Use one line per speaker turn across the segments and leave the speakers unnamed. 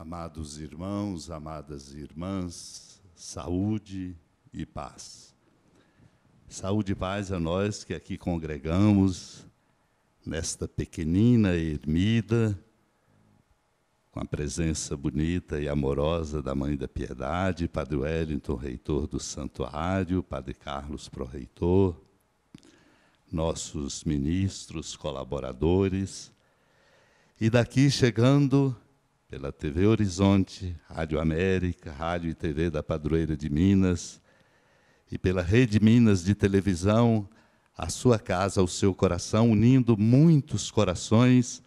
Amados irmãos, amadas irmãs, saúde e paz. Saúde e paz a nós que aqui congregamos nesta pequenina ermida, com a presença bonita e amorosa da Mãe da Piedade, Padre Wellington, reitor do Santuário, Padre Carlos, proreitor, nossos ministros, colaboradores. E daqui chegando pela TV Horizonte, Rádio América, Rádio e TV da Padroeira de Minas, e pela Rede Minas de Televisão, a sua casa, o seu coração, unindo muitos corações,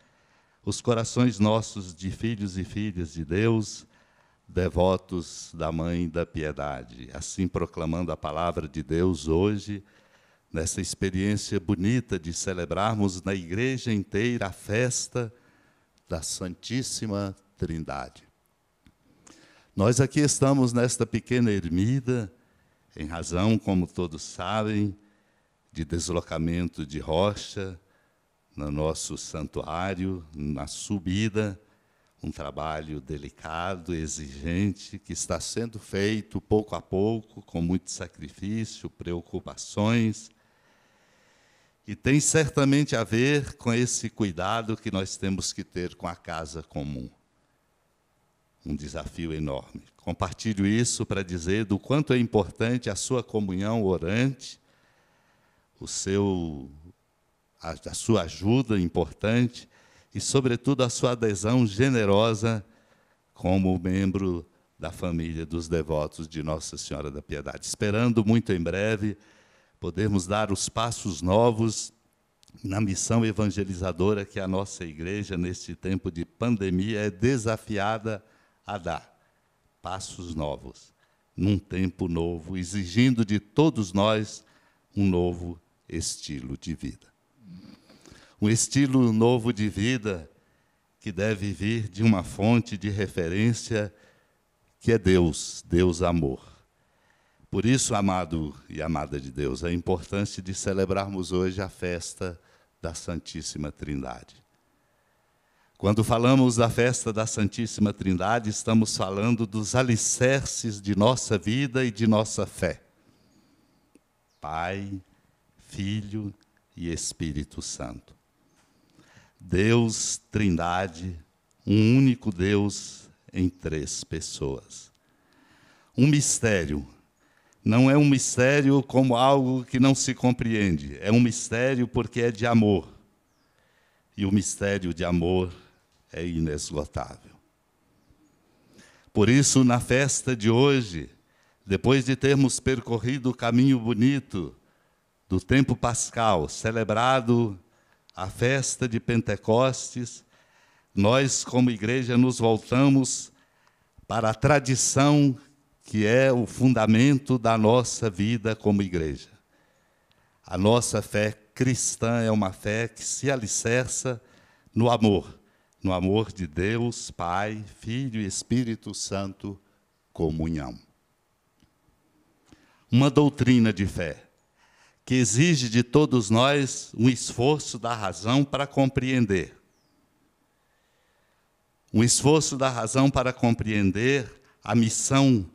os corações nossos de filhos e filhas de Deus, devotos da Mãe da Piedade. Assim proclamando a palavra de Deus hoje, nessa experiência bonita de celebrarmos na igreja inteira a festa da Santíssima Trindade. Nós aqui estamos nesta pequena ermida, em razão, como todos sabem, de deslocamento de rocha no nosso santuário, na subida, um trabalho delicado, exigente, que está sendo feito pouco a pouco, com muito sacrifício, preocupações, e tem certamente a ver com esse cuidado que nós temos que ter com a casa comum um desafio enorme. Compartilho isso para dizer do quanto é importante a sua comunhão orante, o seu, a, a sua ajuda importante e, sobretudo, a sua adesão generosa como membro da família dos devotos de Nossa Senhora da Piedade. Esperando muito em breve podermos dar os passos novos na missão evangelizadora que a nossa igreja, neste tempo de pandemia, é desafiada a dar passos novos, num tempo novo, exigindo de todos nós um novo estilo de vida. Um estilo novo de vida que deve vir de uma fonte de referência que é Deus, Deus amor. Por isso, amado e amada de Deus, a é importância de celebrarmos hoje a festa da Santíssima Trindade. Quando falamos da festa da Santíssima Trindade, estamos falando dos alicerces de nossa vida e de nossa fé. Pai, Filho e Espírito Santo. Deus Trindade, um único Deus em três pessoas. Um mistério. Não é um mistério como algo que não se compreende, é um mistério porque é de amor. E o mistério de amor é inesgotável. Por isso, na festa de hoje, depois de termos percorrido o caminho bonito do tempo pascal, celebrado a festa de Pentecostes, nós, como igreja, nos voltamos para a tradição que é o fundamento da nossa vida como igreja. A nossa fé cristã é uma fé que se alicerça no amor no amor de Deus, Pai, Filho e Espírito Santo, comunhão. Uma doutrina de fé que exige de todos nós um esforço da razão para compreender. Um esforço da razão para compreender a missão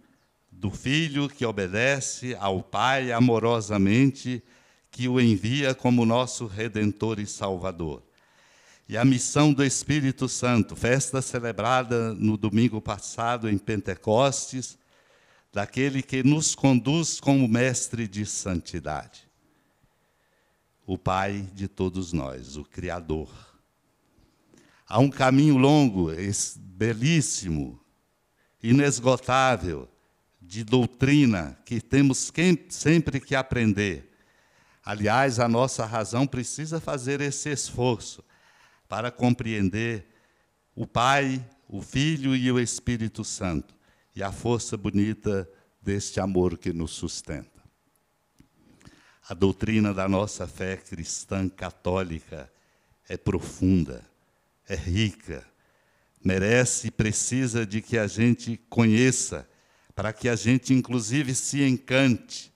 do filho que obedece ao Pai amorosamente, que o envia como nosso redentor e salvador e a missão do Espírito Santo, festa celebrada no domingo passado em Pentecostes, daquele que nos conduz como mestre de santidade. O Pai de todos nós, o Criador. Há um caminho longo, belíssimo, inesgotável, de doutrina que temos sempre que aprender. Aliás, a nossa razão precisa fazer esse esforço para compreender o Pai, o Filho e o Espírito Santo e a força bonita deste amor que nos sustenta. A doutrina da nossa fé cristã católica é profunda, é rica, merece e precisa de que a gente conheça, para que a gente, inclusive, se encante.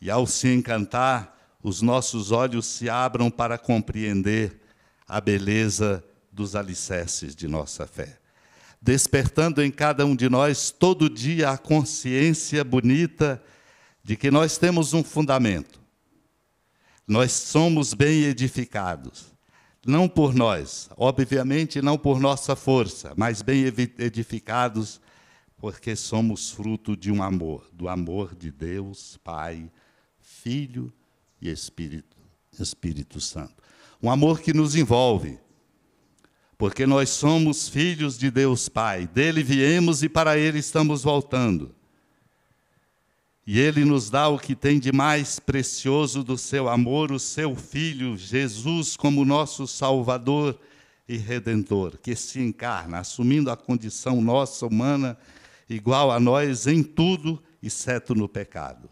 E ao se encantar, os nossos olhos se abram para compreender a beleza dos alicerces de nossa fé, despertando em cada um de nós todo dia a consciência bonita de que nós temos um fundamento. Nós somos bem edificados, não por nós, obviamente não por nossa força, mas bem edificados porque somos fruto de um amor, do amor de Deus, Pai, Filho e Espírito, Espírito Santo um amor que nos envolve, porque nós somos filhos de Deus Pai, dele viemos e para ele estamos voltando. E ele nos dá o que tem de mais precioso do seu amor, o seu Filho, Jesus, como nosso Salvador e Redentor, que se encarna, assumindo a condição nossa humana, igual a nós em tudo, exceto no pecado.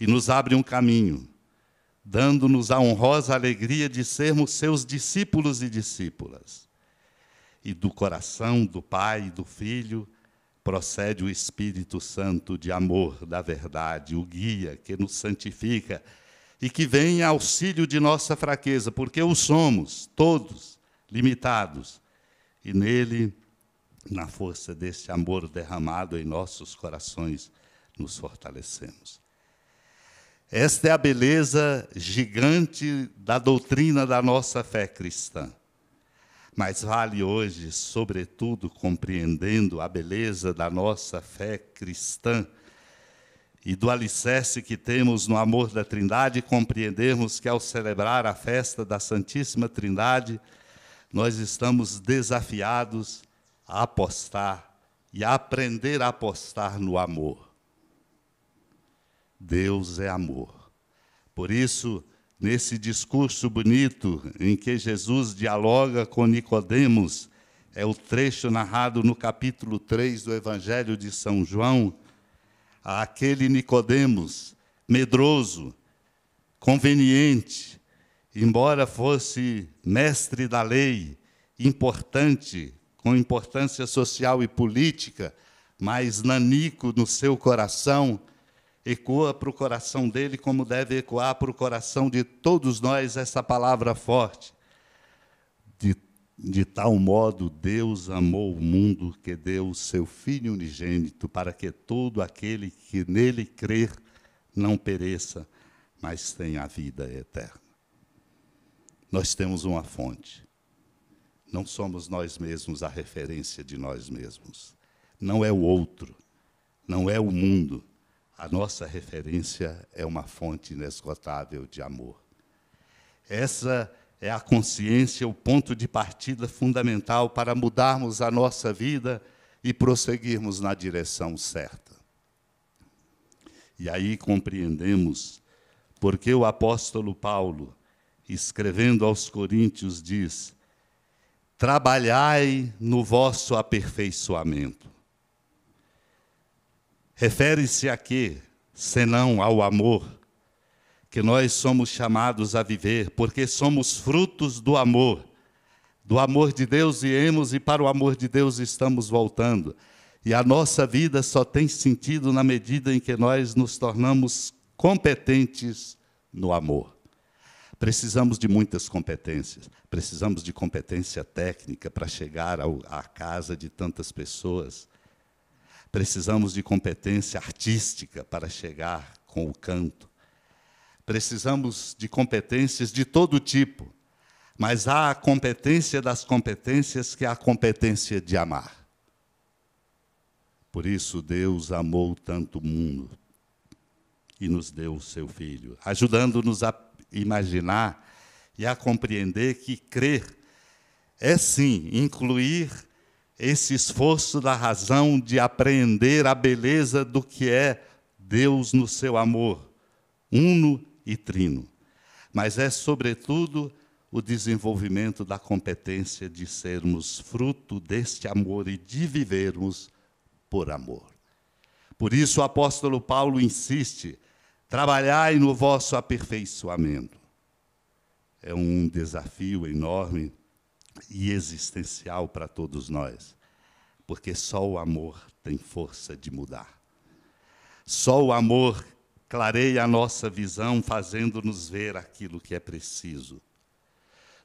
E nos abre um caminho dando-nos a honrosa alegria de sermos seus discípulos e discípulas. E do coração do Pai e do Filho procede o Espírito Santo de amor, da verdade, o guia que nos santifica e que vem em auxílio de nossa fraqueza, porque o somos todos limitados. E nele, na força deste amor derramado em nossos corações, nos fortalecemos. Esta é a beleza gigante da doutrina da nossa fé cristã. Mas vale hoje, sobretudo, compreendendo a beleza da nossa fé cristã e do alicerce que temos no amor da Trindade, compreendermos que ao celebrar a festa da Santíssima Trindade, nós estamos desafiados a apostar e a aprender a apostar no amor. Deus é amor. Por isso, nesse discurso bonito em que Jesus dialoga com Nicodemos, é o trecho narrado no capítulo 3 do Evangelho de São João, aquele Nicodemos medroso, conveniente, embora fosse mestre da lei, importante, com importância social e política, mas nanico no seu coração, ecoa para o coração dele, como deve ecoar para o coração de todos nós essa palavra forte. De, de tal modo Deus amou o mundo que deu o seu Filho unigênito, para que todo aquele que nele crer não pereça, mas tenha a vida eterna. Nós temos uma fonte. Não somos nós mesmos a referência de nós mesmos. Não é o outro, não é o mundo a nossa referência é uma fonte inesgotável de amor. Essa é a consciência, o ponto de partida fundamental para mudarmos a nossa vida e prosseguirmos na direção certa. E aí compreendemos porque o apóstolo Paulo, escrevendo aos Coríntios, diz: Trabalhai no vosso aperfeiçoamento. Refere-se a quê, senão ao amor, que nós somos chamados a viver, porque somos frutos do amor. Do amor de Deus viemos e para o amor de Deus estamos voltando. E a nossa vida só tem sentido na medida em que nós nos tornamos competentes no amor. Precisamos de muitas competências. Precisamos de competência técnica para chegar ao, à casa de tantas pessoas. Precisamos de competência artística para chegar com o canto. Precisamos de competências de todo tipo, mas há a competência das competências que é a competência de amar. Por isso Deus amou tanto o mundo e nos deu o seu filho, ajudando-nos a imaginar e a compreender que crer é sim incluir esse esforço da razão de apreender a beleza do que é Deus no seu amor, uno e trino. Mas é, sobretudo, o desenvolvimento da competência de sermos fruto deste amor e de vivermos por amor. Por isso o apóstolo Paulo insiste: trabalhai no vosso aperfeiçoamento. É um desafio enorme e existencial para todos nós, porque só o amor tem força de mudar. Só o amor clareia a nossa visão, fazendo-nos ver aquilo que é preciso.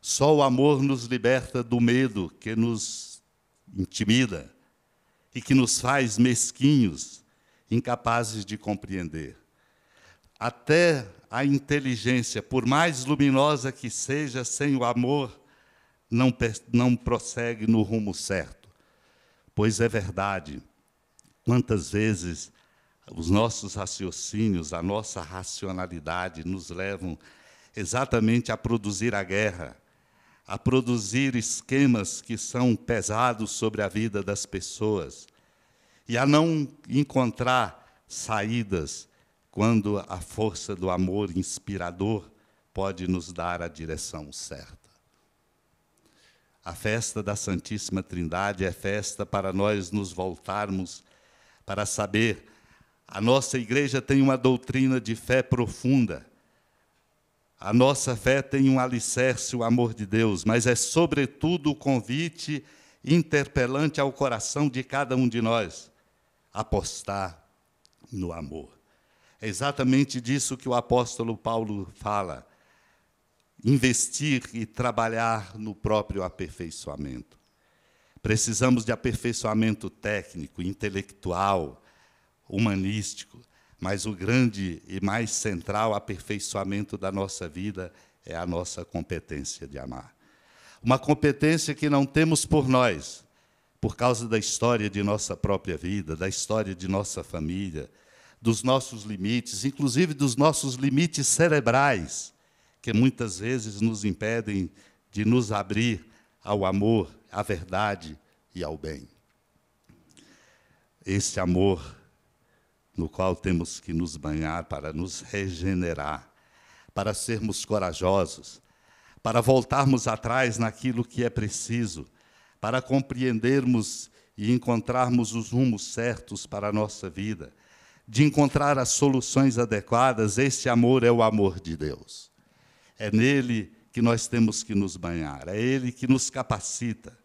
Só o amor nos liberta do medo que nos intimida e que nos faz mesquinhos, incapazes de compreender. Até a inteligência, por mais luminosa que seja, sem o amor, não, não prossegue no rumo certo. Pois é verdade, quantas vezes os nossos raciocínios, a nossa racionalidade nos levam exatamente a produzir a guerra, a produzir esquemas que são pesados sobre a vida das pessoas e a não encontrar saídas quando a força do amor inspirador pode nos dar a direção certa. A festa da Santíssima Trindade é festa para nós nos voltarmos para saber. A nossa igreja tem uma doutrina de fé profunda. A nossa fé tem um alicerce, o amor de Deus, mas é sobretudo o convite interpelante ao coração de cada um de nós apostar no amor. É exatamente disso que o apóstolo Paulo fala investir e trabalhar no próprio aperfeiçoamento. Precisamos de aperfeiçoamento técnico, intelectual, humanístico, mas o grande e mais central aperfeiçoamento da nossa vida é a nossa competência de amar. Uma competência que não temos por nós, por causa da história de nossa própria vida, da história de nossa família, dos nossos limites, inclusive dos nossos limites cerebrais que muitas vezes nos impedem de nos abrir ao amor, à verdade e ao bem. Este amor no qual temos que nos banhar para nos regenerar, para sermos corajosos, para voltarmos atrás naquilo que é preciso, para compreendermos e encontrarmos os rumos certos para a nossa vida, de encontrar as soluções adequadas, este amor é o amor de Deus. É nele que nós temos que nos banhar, é ele que nos capacita.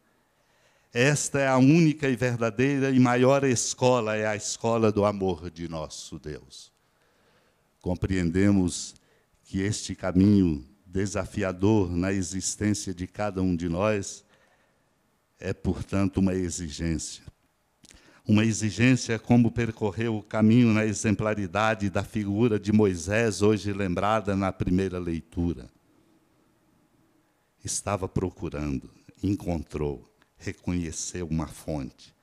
Esta é a única e verdadeira e maior escola, é a escola do amor de nosso Deus. Compreendemos que este caminho desafiador na existência de cada um de nós é, portanto, uma exigência. Uma exigência como percorreu o caminho na exemplaridade da figura de Moisés, hoje lembrada na primeira leitura. Estava procurando, encontrou, reconheceu uma fonte.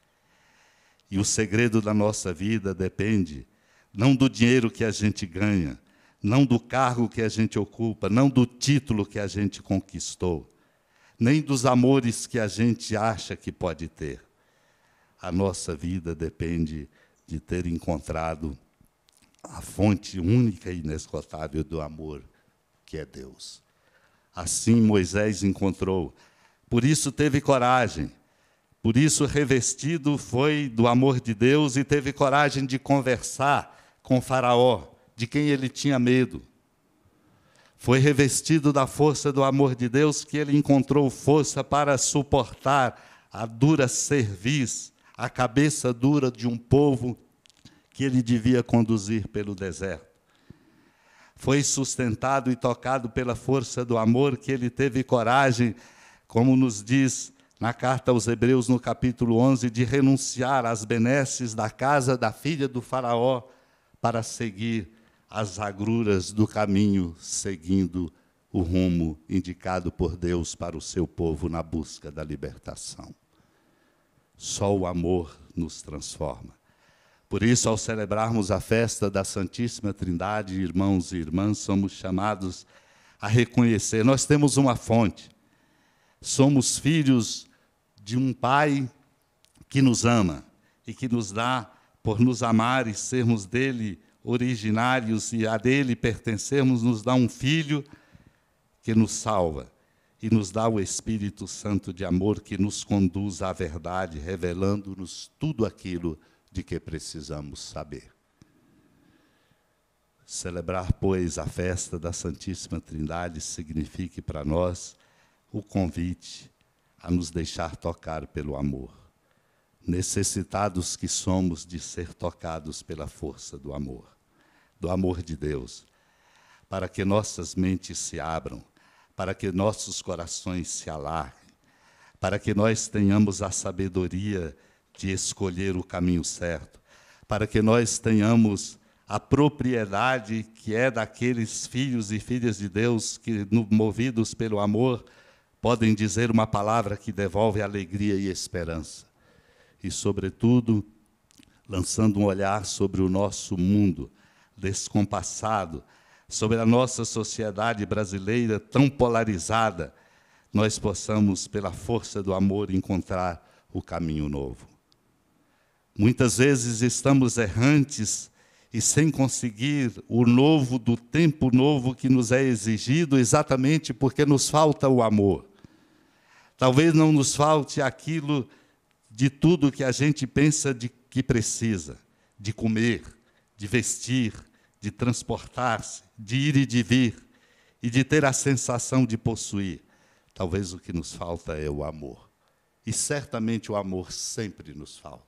E o segredo da nossa vida depende não do dinheiro que a gente ganha, não do cargo que a gente ocupa, não do título que a gente conquistou, nem dos amores que a gente acha que pode ter a nossa vida depende de ter encontrado a fonte única e inesgotável do amor, que é Deus. Assim Moisés encontrou, por isso teve coragem, por isso revestido foi do amor de Deus e teve coragem de conversar com Faraó, de quem ele tinha medo. Foi revestido da força do amor de Deus que ele encontrou força para suportar a dura serviço a cabeça dura de um povo que ele devia conduzir pelo deserto. Foi sustentado e tocado pela força do amor que ele teve coragem, como nos diz na carta aos Hebreus, no capítulo 11, de renunciar às benesses da casa da filha do Faraó para seguir as agruras do caminho, seguindo o rumo indicado por Deus para o seu povo na busca da libertação. Só o amor nos transforma. Por isso, ao celebrarmos a festa da Santíssima Trindade, irmãos e irmãs, somos chamados a reconhecer: nós temos uma fonte, somos filhos de um Pai que nos ama e que nos dá, por nos amar e sermos dele originários e a dele pertencermos, nos dá um filho que nos salva e nos dá o Espírito Santo de amor que nos conduz à verdade, revelando-nos tudo aquilo de que precisamos saber. Celebrar, pois, a festa da Santíssima Trindade signifique para nós o convite a nos deixar tocar pelo amor. Necessitados que somos de ser tocados pela força do amor, do amor de Deus, para que nossas mentes se abram para que nossos corações se alarguem, para que nós tenhamos a sabedoria de escolher o caminho certo, para que nós tenhamos a propriedade que é daqueles filhos e filhas de Deus que, movidos pelo amor, podem dizer uma palavra que devolve alegria e esperança. E, sobretudo, lançando um olhar sobre o nosso mundo descompassado, sobre a nossa sociedade brasileira tão polarizada, nós possamos, pela força do amor, encontrar o caminho novo. Muitas vezes estamos errantes e sem conseguir o novo do tempo novo que nos é exigido, exatamente porque nos falta o amor. Talvez não nos falte aquilo de tudo que a gente pensa de que precisa, de comer, de vestir, de transportar-se, de ir e de vir, e de ter a sensação de possuir. Talvez o que nos falta é o amor. E certamente o amor sempre nos falta.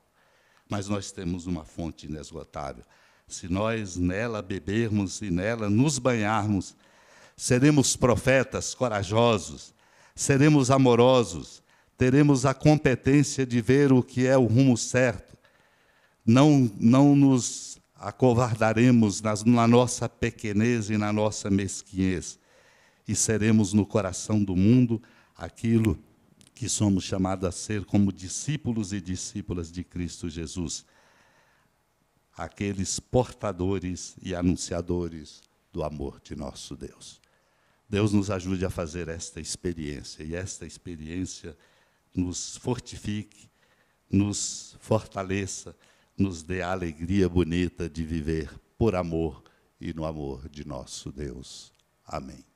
Mas nós temos uma fonte inesgotável. Se nós nela bebermos e nela nos banharmos, seremos profetas corajosos, seremos amorosos, teremos a competência de ver o que é o rumo certo. Não, não nos acovardaremos nas, na nossa pequenez e na nossa mesquinhez, e seremos no coração do mundo aquilo que somos chamados a ser como discípulos e discípulas de Cristo Jesus, aqueles portadores e anunciadores do amor de nosso Deus. Deus nos ajude a fazer esta experiência, e esta experiência nos fortifique, nos fortaleça nos dê a alegria bonita de viver por amor e no amor de nosso Deus. Amém.